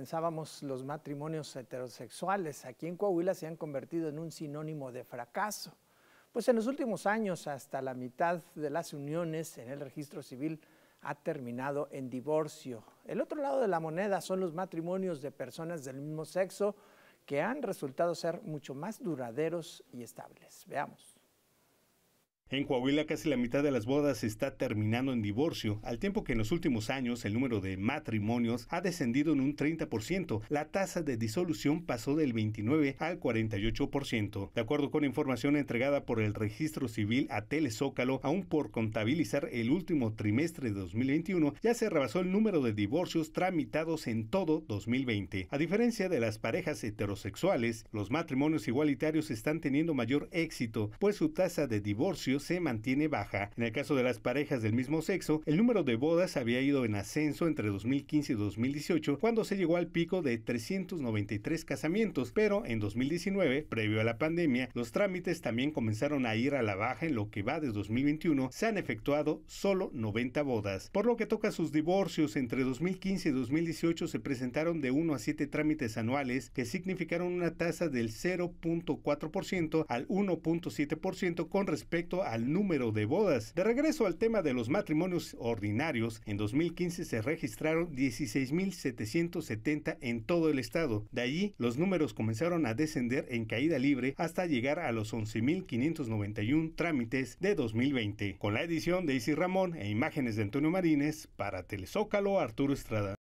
pensábamos los matrimonios heterosexuales aquí en Coahuila se han convertido en un sinónimo de fracaso. Pues en los últimos años, hasta la mitad de las uniones en el registro civil ha terminado en divorcio. El otro lado de la moneda son los matrimonios de personas del mismo sexo que han resultado ser mucho más duraderos y estables. Veamos. En Coahuila casi la mitad de las bodas está terminando en divorcio, al tiempo que en los últimos años el número de matrimonios ha descendido en un 30%. La tasa de disolución pasó del 29 al 48%. De acuerdo con información entregada por el Registro Civil a Telezócalo, aún por contabilizar el último trimestre de 2021, ya se rebasó el número de divorcios tramitados en todo 2020. A diferencia de las parejas heterosexuales, los matrimonios igualitarios están teniendo mayor éxito, pues su tasa de divorcios se mantiene baja. En el caso de las parejas del mismo sexo, el número de bodas había ido en ascenso entre 2015 y 2018, cuando se llegó al pico de 393 casamientos, pero en 2019, previo a la pandemia, los trámites también comenzaron a ir a la baja en lo que va de 2021, se han efectuado solo 90 bodas. Por lo que toca sus divorcios, entre 2015 y 2018 se presentaron de 1 a 7 trámites anuales que significaron una tasa del 0.4% al 1.7% con respecto a al número de bodas. De regreso al tema de los matrimonios ordinarios, en 2015 se registraron 16.770 en todo el estado. De allí, los números comenzaron a descender en caída libre hasta llegar a los 11.591 trámites de 2020. Con la edición de Isi Ramón e imágenes de Antonio Marines para Telezócalo, Arturo Estrada.